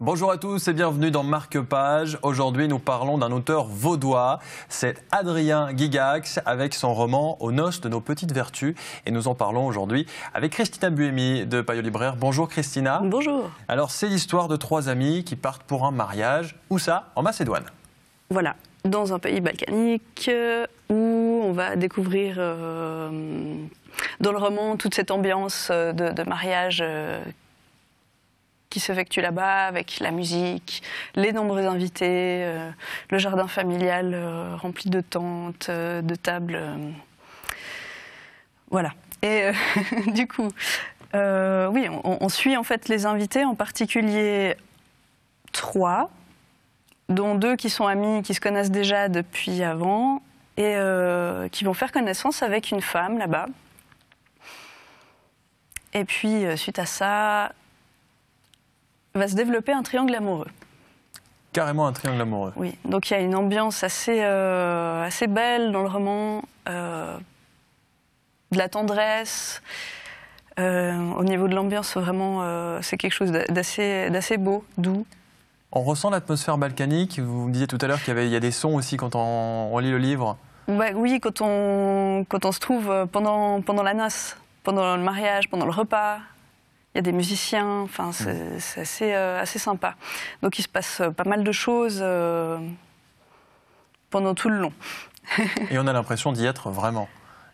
Bonjour à tous et bienvenue dans Marque Page. Aujourd'hui, nous parlons d'un auteur vaudois. C'est Adrien Gigax avec son roman Au noces de nos petites vertus. Et nous en parlons aujourd'hui avec Christina Buemi de Payot Libraire. Bonjour Christina. Bonjour. Alors, c'est l'histoire de trois amis qui partent pour un mariage. Où ça En Macédoine. Voilà, dans un pays balkanique euh, où on va découvrir euh, dans le roman toute cette ambiance euh, de, mariage qui se s'effectue là-bas avec la musique, les nombreux invités, euh, le jardin familial euh, rempli de tentes, euh, de tables. voilà. Et du coup, oui, on, on, suit en fait les invités, en particulier trois, dont deux qui sont amis, qui se connaissent déjà depuis avant, et qui vont faire connaissance avec une femme là-bas. Et puis, suite à ça, va se développer un triangle amoureux. Carrément un triangle amoureux. Oui, donc il y a une ambiance assez, euh, assez belle dans le roman, euh, de la tendresse. Euh, au niveau de l'ambiance, vraiment, c'est quelque chose d'assez beau, doux. On ressent l'atmosphère balkanique. Vous me disiez tout à l'heure qu'il y, y, a des sons aussi quand on, on lit le livre. Bah oui, quand on, quand on se trouve pendant, pendant la noce, pendant le mariage, pendant le repas, il y a des musiciens, enfin, c'est mmh. assez, euh, assez sympa. Donc il se passe euh, pas mal de choses euh, pendant tout le long. Et on a l'impression d'y être vraiment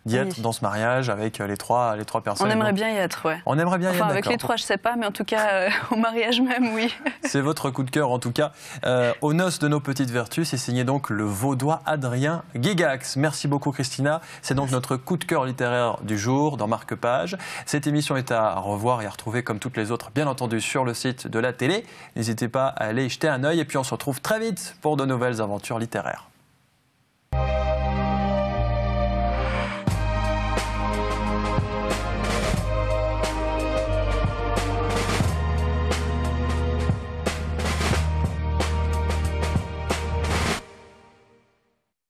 d'y être dans ce mariage avec euh, les trois, les trois personnes. On aimerait bien y être, ouais. On aimerait bien y être. Avec les trois, je sais pas, mais en tout cas, euh, au mariage même, oui. C'est votre coup de cœur, en tout cas. Euh, aux noces de nos petites vertus, c'est signé donc le vaudois Adrien Gigax. Merci beaucoup, Christina. C'est donc notre coup de cœur littéraire du jour dans Marque Page. Cette émission est à revoir et à retrouver comme toutes les autres, bien entendu, sur le site de la télé. N'hésitez pas à aller y jeter un œil et puis on se retrouve très vite pour de nouvelles aventures littéraires.